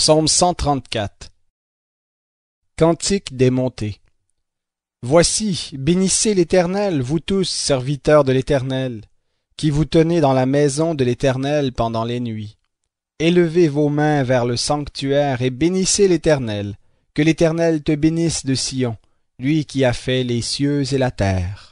Psaume 134 Cantique des montées Voici, bénissez l'Éternel, vous tous, serviteurs de l'Éternel, qui vous tenez dans la maison de l'Éternel pendant les nuits. Élevez vos mains vers le sanctuaire et bénissez l'Éternel. Que l'Éternel te bénisse de Sion, lui qui a fait les cieux et la terre.